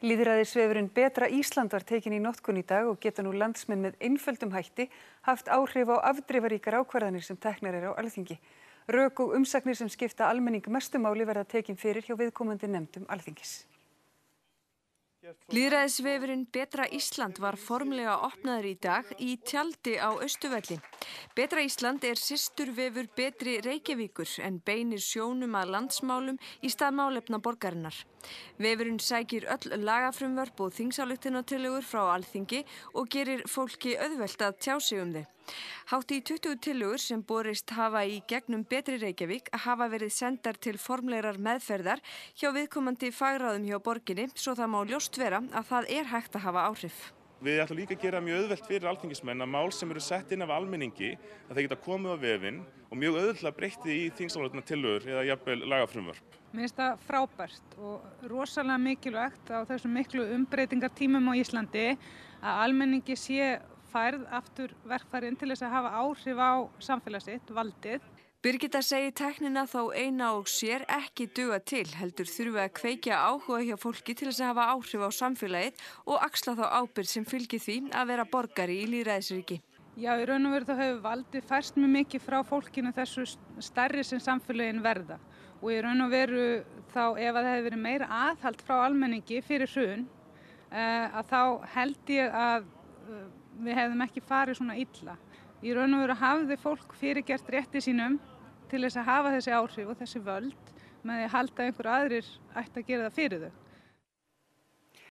Líðræðisvefurinn Betra Ísland var tekin í notkun í dag og geta nú landsmenn með einföldum hætti haft áhrif á afdrifaríkar ákvarðanir sem teknar er á alþingi. Rök og umsagnir sem skipta almenning mestumáli verða tekin fyrir hjá viðkomandi nefndum alþingis. Lýðræðisvefurinn Betra Ísland var formlega opnaður í dag í tjaldi á Östuvelli. Betra Ísland er sýsturvefur Betri Reykjavíkur en beinir sjónum að landsmálum í staðmálefna borgarinnar. Vefurinn sækir öll lagafrumvörp og þingsálutinatilugur frá alþingi og gerir fólki auðvelt að tjá sig um þið. Hátt í 20 tilugur sem borist hafa í gegnum Betri Reykjavík hafa verið sendar til formleirar meðferðar hjá viðkomandi fagráðum hjá borginni svo það má ljóst vera að það er hægt að hafa áhrif. Við ætlum líka að gera mjög auðvelt fyrir alþingismenn að mál sem eru sett inn af almenningi að þeir geta komið á vefinn og mjög auðvitað breyttið í þingsálautna tilögur eða jafnvel lagafrumvörp. Mér finnst það frábært og rosalega mikilvægt á þessum miklu umbreytingartímum á Íslandi að almenningi sé færð aftur verkfærin til þess að hafa áhrif á samfélagsitt, valdið. Birgitta segi teknina þá eina og sér ekki duga til heldur þurfi að kveikja áhuga hjá fólki til þess að hafa áhrif á samfélagið og axla þá ábyrg sem fylgir því að vera borgari í líðræðisriki. Já, í raun og veru þá hefur valdi færst mjög mikið frá fólkinu þessu starri sem samfélagin verða og í raun og veru þá ef að það hefur verið meira aðhald frá almenningi fyrir hrun eh, að þá held ég að eh, við hefðum ekki farið svona illa í raun og veru hafði fólk fyrirgert rétti sínum til þess að hafa þessi áhrif og þessi völd með því að halda einhver aðrir ætti að gera það fyrir þau.